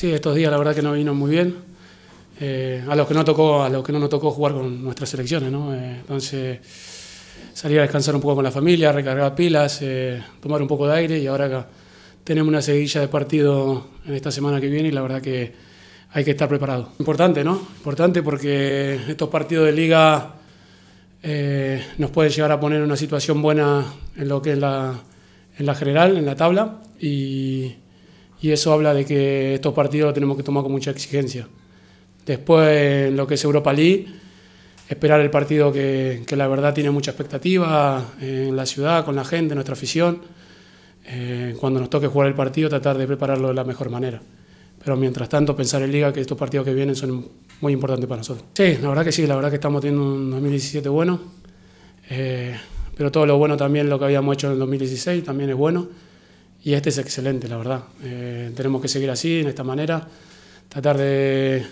Sí, estos días la verdad que no vino muy bien. Eh, a los que no tocó, a los que no nos tocó jugar con nuestras selecciones, ¿no? Eh, entonces salir a descansar un poco con la familia, recargar pilas, eh, tomar un poco de aire y ahora tenemos una seguilla de partido en esta semana que viene y la verdad que hay que estar preparado. Importante, ¿no? Importante porque estos partidos de liga nos pueden llegar a poner una situación buena en lo que es la, en la general, en la tabla y y eso habla de que estos partidos los tenemos que tomar con mucha exigencia. Después, lo que es Europa League, esperar el partido que, la verdad tiene mucha expectativa en la ciudad, con la gente, nuestra afición. Eh, cuando nos toque jugar el partido, tratar de prepararlo de la mejor manera. Pero mientras tanto, pensar en Liga que estos partidos que vienen son muy importantes para nosotros. Sí, la verdad que sí, la verdad que estamos teniendo un 2017 bueno. Eh, pero todo lo bueno también, lo que habíamos hecho en el 2016, también es bueno y este es excelente, la verdad. Eh, tenemos que seguir así, en esta manera, tratar de,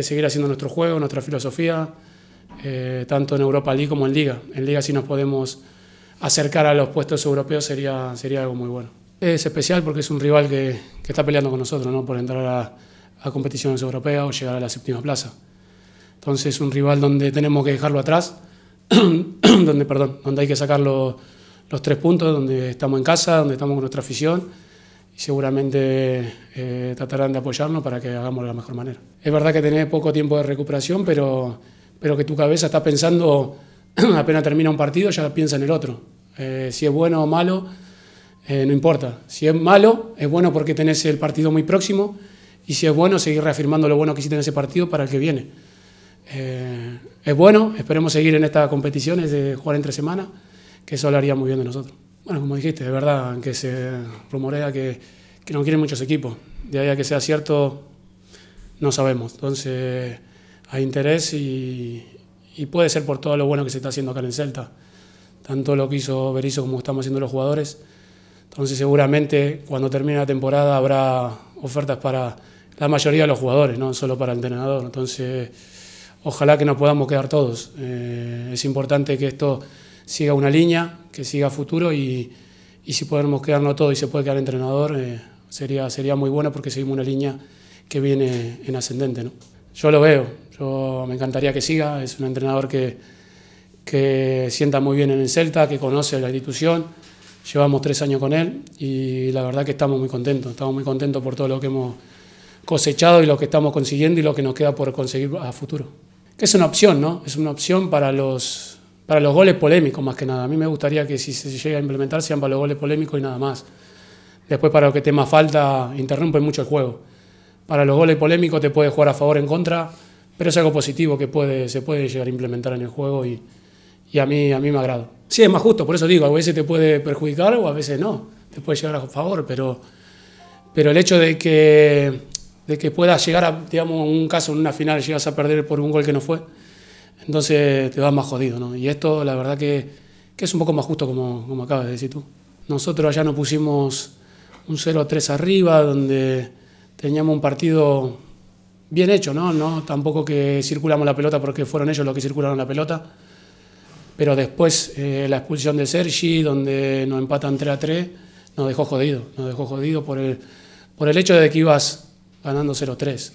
seguir haciendo nuestro juego, nuestra filosofía, eh, tanto en Europa League como en Liga. En Liga si nos podemos acercar a los puestos europeos sería, sería algo muy bueno. Es especial porque es un rival que, está peleando con nosotros ¿no? por entrar a, competiciones europeas o llegar a la séptima plaza. Entonces es un rival donde tenemos que dejarlo atrás, donde, perdón, donde hay que sacarlo los tres puntos, donde estamos en casa, donde estamos con nuestra afición y seguramente eh, tratarán de apoyarnos para que hagamos de la mejor manera. Es verdad que tenés poco tiempo de recuperación, pero, que tu cabeza está pensando, apenas termina un partido, ya piensa en el otro. Eh, si es bueno o malo, eh, no importa. Si es malo, es bueno porque tenés el partido muy próximo y si es bueno, seguir reafirmando lo bueno que hiciste en ese partido para el que viene. es bueno, esperemos seguir en estas competiciones de jugar entre semanas que eso hablaría muy bien de nosotros. Bueno, como dijiste, de verdad, que se rumorea que, que no quieren muchos equipos. De ahí a que sea cierto, no sabemos. Entonces, hay interés y, puede ser por todo lo bueno que se está haciendo acá en el Celta. Tanto lo que hizo Berizzo como estamos haciendo los jugadores. Entonces, seguramente cuando termine la temporada habrá ofertas para la mayoría de los jugadores, no solo para el entrenador. Entonces, ojalá que nos podamos quedar todos. Eh, es importante que esto siga una línea, que siga futuro y, si podemos quedarnos todos y se puede quedar entrenador, eh, sería, sería muy bueno porque seguimos una línea que viene en ascendente. ¿no? Yo lo veo, yo me encantaría que siga, es un entrenador que, que sienta muy bien en el Celta, que conoce la institución, llevamos tres años con él y la verdad que estamos muy contentos, estamos muy contentos por todo lo que hemos cosechado y lo que estamos consiguiendo y lo que nos queda por conseguir a futuro. Que es una opción, ¿no? Es una opción para los para los goles polémicos más que nada. A mí me gustaría que si se llega a implementar sean para los goles polémicos y nada más. Después para lo que te más falta, interrumpe mucho el juego. Para los goles polémicos te puede jugar a favor o en contra, pero es algo positivo que puede, se puede llegar a implementar en el juego y, y a, mí, a mí me agrada. Sí, es más justo, por eso digo, a veces te puede perjudicar o a veces no, te puede llegar a favor, pero, pero el hecho de que, de que puedas llegar a, digamos, un caso en una final, llegas a perder por un gol que no fue, entonces te vas más jodido, ¿no? Y esto, la verdad que, es un poco más justo como, acabas de decir tú. Nosotros allá nos pusimos un 0-3 arriba, donde teníamos un partido bien hecho, ¿no? ¿no? Tampoco que circulamos la pelota porque fueron ellos los que circularon la pelota. Pero después eh, la expulsión de Sergi, donde nos empatan 3 a 3, nos dejó jodido. Nos dejó jodido por el, por el hecho de que ibas ganando 0-3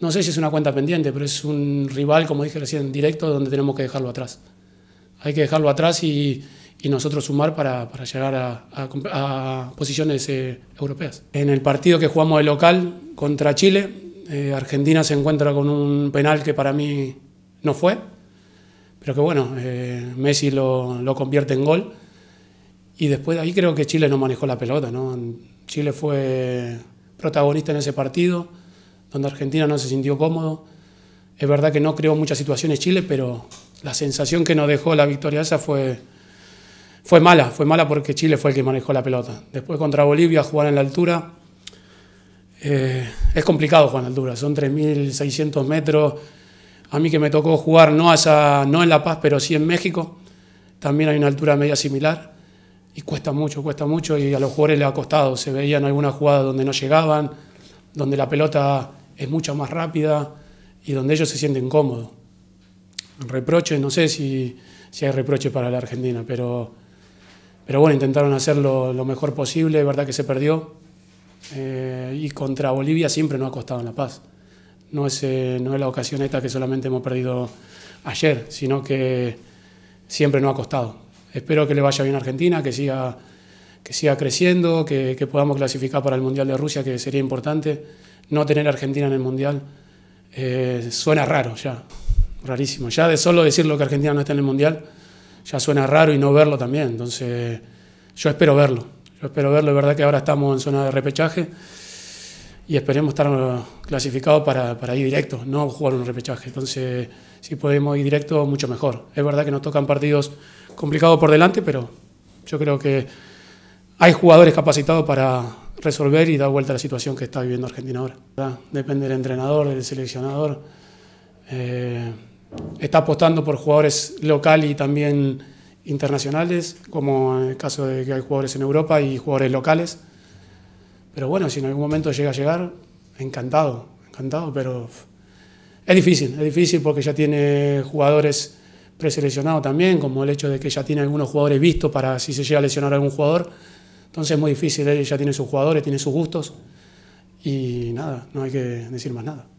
no sé si es una cuenta pendiente, pero es un rival, como dije recién, directo donde tenemos que dejarlo atrás. Hay que dejarlo atrás y, nosotros sumar para, llegar a, posiciones eh, europeas. En el partido que jugamos de local contra Chile, eh, Argentina se encuentra con un penal que para mí no fue, pero que bueno, eh, Messi lo, convierte en gol. Y después ahí creo que Chile no manejó la pelota, ¿no? Chile fue protagonista en ese partido donde Argentina no se sintió cómodo. Es verdad que no creó muchas situaciones Chile, pero la sensación que nos dejó la victoria esa fue, fue mala, fue mala porque Chile fue el que manejó la pelota. Después contra Bolivia jugar en la altura, eh, es complicado jugar en la altura, son 3.600 metros. A mí que me tocó jugar no, no en La Paz, pero sí en México, también hay una altura media similar y cuesta mucho, cuesta mucho y a los jugadores les ha costado. Se veían algunas jugadas donde no llegaban, donde la pelota es mucho más rápida y donde ellos se sienten cómodos. Reproche, no sé si, si hay reproche para la Argentina, pero, pero bueno, intentaron hacerlo lo mejor posible, es verdad que se perdió. Eh, y contra Bolivia siempre no ha costado en La Paz. No es, eh, no es la ocasión esta que solamente hemos perdido ayer, sino que siempre no ha costado. Espero que le vaya bien a Argentina, que siga que siga creciendo, que, podamos clasificar para el Mundial de Rusia, que sería importante. No tener Argentina en el Mundial eh, suena raro ya, rarísimo. Ya de solo lo que Argentina no está en el Mundial, ya suena raro y no verlo también. Entonces, yo espero verlo. Yo espero verlo. Es verdad que ahora estamos en zona de repechaje y esperemos estar eh, clasificados para, ir directo, no jugar un repechaje. Entonces, si podemos ir directo, mucho mejor. Es verdad que nos tocan partidos complicados por delante, pero yo creo que hay jugadores capacitados para resolver y dar vuelta a la situación que está viviendo Argentina ahora. Depende del entrenador, del seleccionador. Eh, está apostando por jugadores locales y también internacionales, como en el caso de que hay jugadores en Europa y jugadores locales. Pero bueno, si en algún momento llega a llegar, encantado, encantado, pero es difícil, es difícil porque ya tiene jugadores preseleccionados también, como el hecho de que ya tiene algunos jugadores vistos para si se llega a lesionar a algún jugador. Entonces es muy difícil, él ya tiene sus jugadores, tiene sus gustos y nada, no hay que decir más nada.